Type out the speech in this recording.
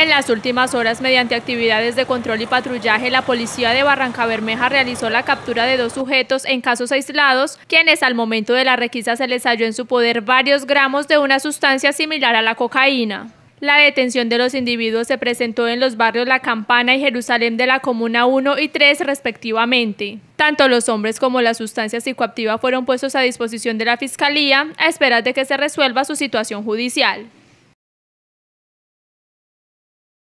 En las últimas horas, mediante actividades de control y patrullaje, la policía de Barranca Bermeja realizó la captura de dos sujetos en casos aislados, quienes al momento de la requisa se les halló en su poder varios gramos de una sustancia similar a la cocaína. La detención de los individuos se presentó en los barrios La Campana y Jerusalén de la Comuna 1 y 3 respectivamente. Tanto los hombres como la sustancia psicoactiva fueron puestos a disposición de la Fiscalía a esperar de que se resuelva su situación judicial.